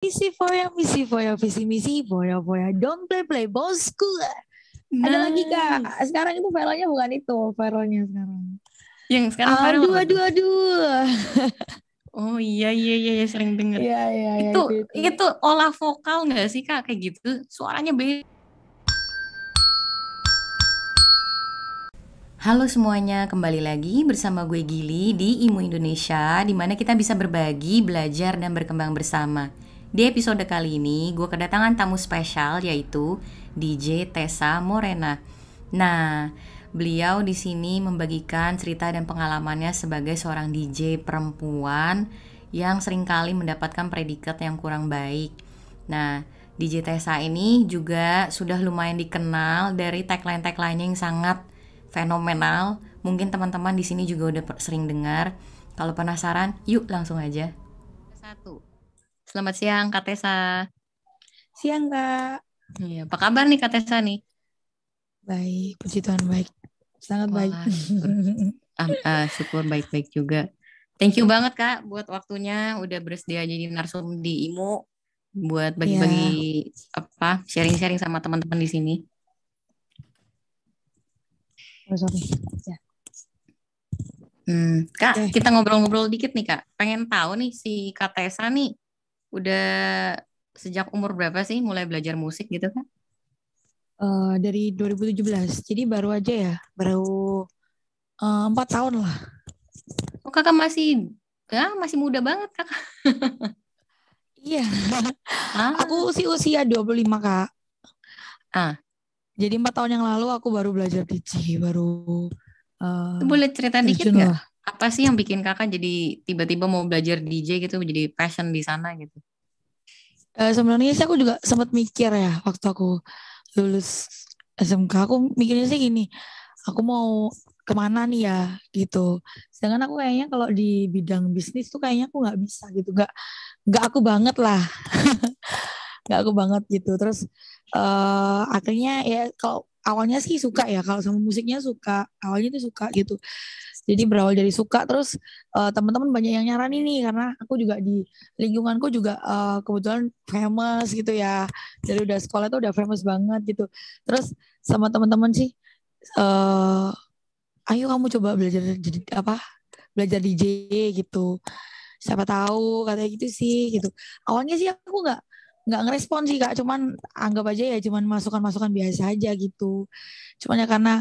Misi foya, misi foya, visi misi foya foya. Don't play play bosku. Nice. Ada lagi kak. Sekarang itu viralnya bukan itu viralnya sekarang. Yang sekarang viral. Aduh, aduh, aduh. oh iya iya iya, iya sering dengar. Iya, iya, iya, itu, itu gitu. itu, olah vokal nggak sih kak kayak gitu? Suaranya beda. Halo semuanya, kembali lagi bersama gue Gili di Imu Indonesia, di mana kita bisa berbagi, belajar, dan berkembang bersama. Di episode kali ini, gue kedatangan tamu spesial yaitu DJ Tessa Morena. Nah, beliau di sini membagikan cerita dan pengalamannya sebagai seorang DJ perempuan yang seringkali mendapatkan predikat yang kurang baik. Nah, DJ Tessa ini juga sudah lumayan dikenal dari tagline-tagline yang sangat fenomenal. Mungkin teman-teman di sini juga udah sering dengar. Kalau penasaran, yuk langsung aja. Satu Selamat siang Kak Tessa. Siang Kak. Iya, apa kabar nih Kak Tessa nih? Baik, puji Tuhan baik. Sangat Wah, baik. uh, syukur baik-baik juga. Thank you banget Kak buat waktunya udah bersedia jadi narsum di IMU buat bagi-bagi yeah. apa sharing-sharing sama teman-teman di sini. Oh, sorry. Ya. Hmm, Kak, okay. kita ngobrol-ngobrol dikit nih Kak. Pengen tahu nih si Kak Tessa nih udah sejak umur berapa sih mulai belajar musik gitu kan? Uh, dari 2017. Jadi baru aja ya, baru eh, empat 4 tahun lah. Oh kakak masih ya masih muda banget kak iya. ah. Aku sih usia 25 kak. Ah. Jadi empat tahun yang lalu aku baru belajar DJ, baru. Uh, Boleh cerita dikit ya apa sih yang bikin kakak jadi tiba-tiba mau belajar DJ gitu menjadi passion di sana gitu uh, sebenarnya sih aku juga sempat mikir ya waktu aku lulus SMK aku mikirnya sih gini aku mau kemana nih ya gitu sedangkan aku kayaknya kalau di bidang bisnis tuh kayaknya aku nggak bisa gitu nggak nggak aku banget lah nggak aku banget gitu terus uh, akhirnya ya kalau awalnya sih suka ya kalau sama musiknya suka awalnya tuh suka gitu jadi berawal dari suka terus uh, teman-teman banyak yang nyaranin ini karena aku juga di lingkunganku juga uh, kebetulan famous gitu ya. jadi udah sekolah tuh udah famous banget gitu. Terus sama teman-teman sih uh, ayo kamu coba belajar jadi apa? Belajar DJ gitu siapa tahu katanya gitu sih gitu awalnya sih aku nggak nggak ngerespon sih kak cuman anggap aja ya cuman masukan-masukan biasa aja gitu cuman ya karena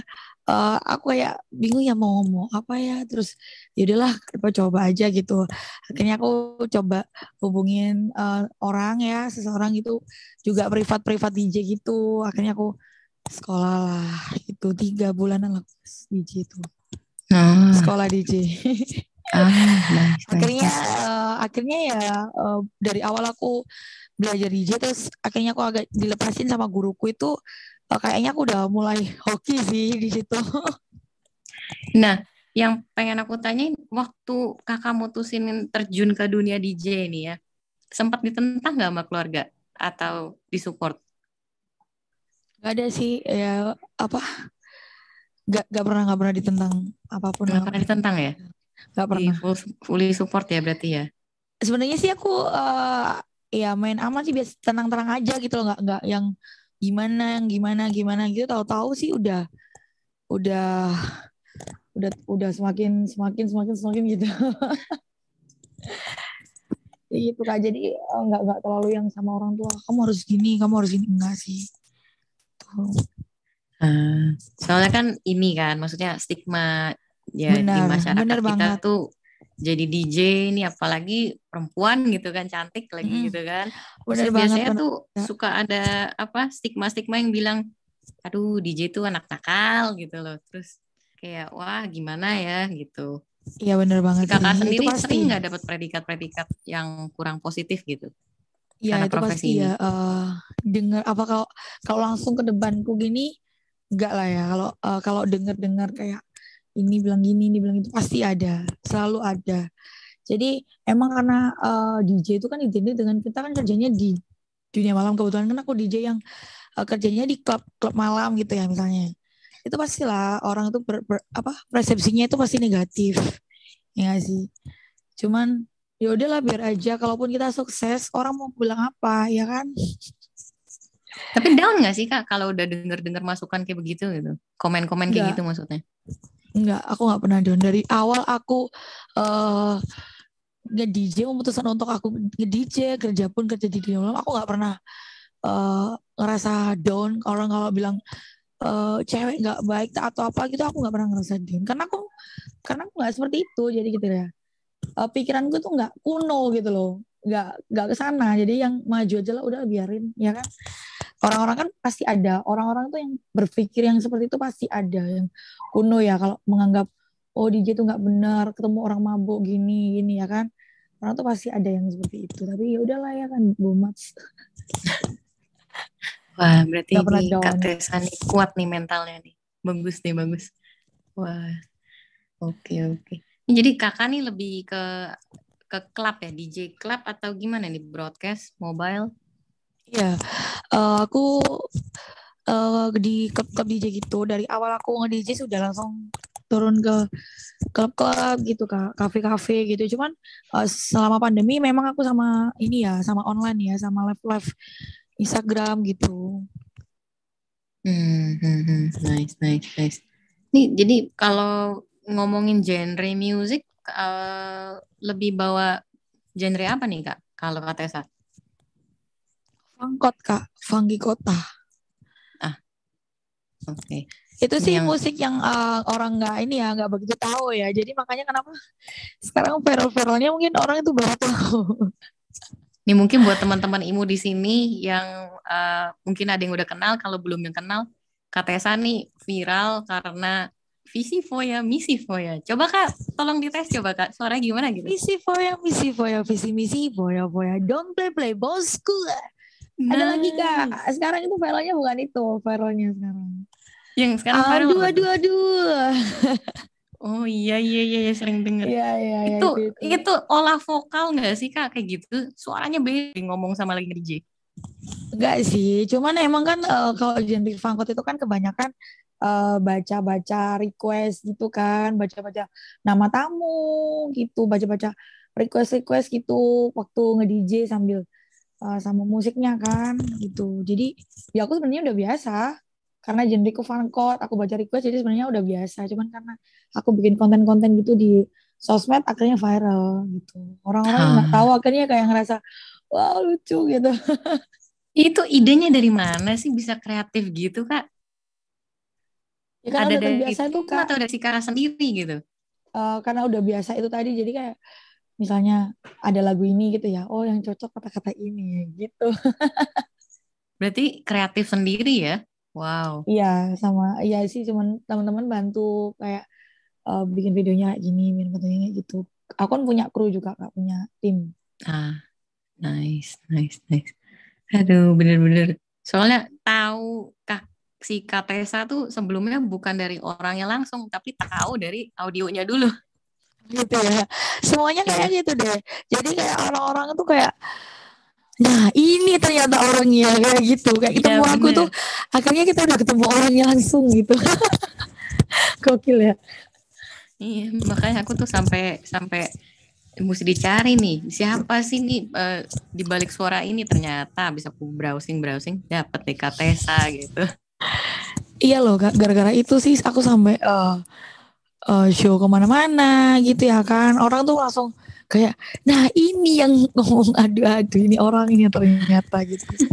uh, aku kayak bingung ya mau ngomong apa ya terus yaudahlah coba coba aja gitu akhirnya aku coba hubungin uh, orang ya seseorang itu juga privat privat DJ gitu akhirnya aku sekolah lah itu tiga bulanan lah DJ itu nah. sekolah DJ ah, nice, akhirnya Uh, akhirnya ya uh, dari awal aku belajar DJ terus akhirnya aku agak dilepasin sama guruku itu eh, kayaknya aku udah mulai hoki sih di situ. Nah, yang pengen aku tanyain waktu kakak mutusin terjun ke dunia DJ ini ya, sempat ditentang nggak sama keluarga atau disupport? Gak ada sih, ya apa? Gak, gak pernah gak pernah ditentang apapun. Gak pernah ditentang ya? Gak pernah. Di full, fully support ya berarti ya? Sebenarnya sih aku uh, ya main aman sih biasa tenang-tenang aja gitu loh nggak nggak yang gimana yang gimana gimana gitu tahu-tahu sih udah udah udah udah semakin semakin semakin semakin gitu iya gitu kak jadi eh, nggak nggak terlalu yang sama orang tua kamu harus gini kamu harus gini enggak sih tuh eh, soalnya kan ini kan maksudnya stigma ya benar, di masyarakat kita banget. tuh jadi DJ ini apalagi perempuan gitu kan cantik lagi hmm. gitu kan. Udah Terus biasanya tuh ya. suka ada apa stigma-stigma yang bilang aduh DJ tuh anak nakal gitu loh. Terus kayak wah gimana ya gitu. Iya bener banget. Kakak iya, sendiri itu pasti nggak dapat predikat-predikat yang kurang positif gitu. Iya itu pasti ini. ya. Uh, eh, dengar apa kalau kalau langsung ke depanku gini enggak lah ya kalau uh, kalau dengar-dengar kayak ini bilang gini, ini bilang itu pasti ada, selalu ada. Jadi emang karena uh, eh, DJ itu kan identik dengan kita kan kerjanya di dunia malam kebetulan kan aku DJ yang uh, kerjanya di klub klub malam gitu ya misalnya. Itu pastilah orang itu ber, ber, apa persepsinya itu pasti negatif. Ya gak sih. Cuman ya udahlah biar aja kalaupun kita sukses orang mau bilang apa ya kan. Tapi down gak sih kak kalau udah denger-denger masukan kayak begitu gitu? Komen-komen kayak gitu maksudnya? Enggak, aku nggak pernah down. Dari awal aku uh, eh, nge-DJ, memutuskan untuk aku nge-DJ, kerja pun kerja di dunia malam, aku nggak pernah uh, ngerasa down. Orang kalau bilang uh, cewek nggak baik atau apa gitu, aku nggak pernah ngerasa down. Karena aku karena aku nggak seperti itu, jadi gitu ya. Uh, pikiranku tuh nggak kuno gitu loh, nggak nggak kesana. Jadi yang maju aja lah, udah biarin, ya kan orang-orang kan pasti ada orang-orang tuh yang berpikir yang seperti itu pasti ada yang kuno ya kalau menganggap oh DJ itu nggak benar ketemu orang mabuk gini gini ya kan orang tuh pasti ada yang seperti itu tapi ya udahlah ya kan bomats wah berarti ini kuat nih mentalnya nih bagus nih bagus wah oke okay, oke okay. jadi kakak nih lebih ke ke klub ya DJ klub atau gimana nih broadcast mobile Iya, uh, aku uh, di klub-klub DJ gitu dari awal aku nge DJ sudah langsung turun ke klub-klub gitu kak, kafe-kafe gitu. Cuman uh, selama pandemi memang aku sama ini ya, sama online ya, sama live-live Instagram gitu. Hmm, hmm, hmm, nice, nice, nice. Nih jadi kalau ngomongin genre musik uh, lebih bawa genre apa nih kak? Kalau kata Tessa? Fangkot kak, Fanggi Kota. Ah, oke. Okay. Itu sih yang... musik yang uh, orang nggak ini ya nggak begitu tahu ya. Jadi makanya kenapa sekarang viral-viralnya mungkin orang itu baru tahu. Ini mungkin buat teman-teman imu di sini yang uh, mungkin ada yang udah kenal, kalau belum yang kenal, Katesa nih viral karena visi foya, misi foya. Coba kak, tolong dites coba kak, suara gimana gitu? Visi foya, misi foya, visi misi foya foya. Don't play play bosku. Nah. Ada lagi kak. Sekarang itu viralnya bukan itu viralnya sekarang. Yang sekarang viral. Aduh aduh aduh. oh iya iya iya, iya sering dengar. Iya, iya iya. Itu, ya, itu gitu. itu olah vokal nggak sih kak kayak gitu? Suaranya beda ngomong sama lagi DJ. Enggak sih, cuman emang kan uh, kalau genre fangkot itu kan kebanyakan eh, baca-baca uh, request gitu kan, baca-baca nama tamu gitu, baca-baca request-request gitu waktu nge-DJ sambil Eh, sama musiknya kan gitu jadi ya aku sebenarnya udah biasa karena genreku code aku baca request jadi sebenarnya udah biasa cuman karena aku bikin konten-konten gitu di sosmed akhirnya viral gitu orang-orang nggak -orang tahu akhirnya kayak ngerasa wow lucu gitu itu idenya dari mana sih bisa kreatif gitu kak ya, karena ada udah dari biasa itu kak atau dari si Kara sendiri gitu uh, karena udah biasa itu tadi jadi kayak misalnya ada lagu ini gitu ya oh yang cocok kata-kata ini gitu berarti kreatif sendiri ya wow iya sama iya sih cuman teman-teman bantu kayak uh, bikin videonya gini bikin kontennya gitu aku kan punya kru juga kak punya tim ah nice nice nice aduh bener-bener soalnya tahu kak si Katesa tuh sebelumnya bukan dari orangnya langsung tapi tahu dari audionya dulu gitu ya semuanya kayak iya. gitu deh jadi kayak orang-orang tuh kayak nah ini ternyata orangnya kayak gitu kayak ketemu yeah, aku tuh akhirnya kita udah ketemu orangnya langsung gitu gokil ya iya makanya aku tuh sampai sampai mesti dicari nih siapa sih nih uh, di balik suara ini ternyata bisa aku browsing browsing dapat nih Katesa gitu iya loh gara-gara itu sih aku sampai uh, uh, show kemana-mana gitu ya kan orang tuh langsung kayak nah ini yang ngomong aduh-aduh ini orang ini ternyata gitu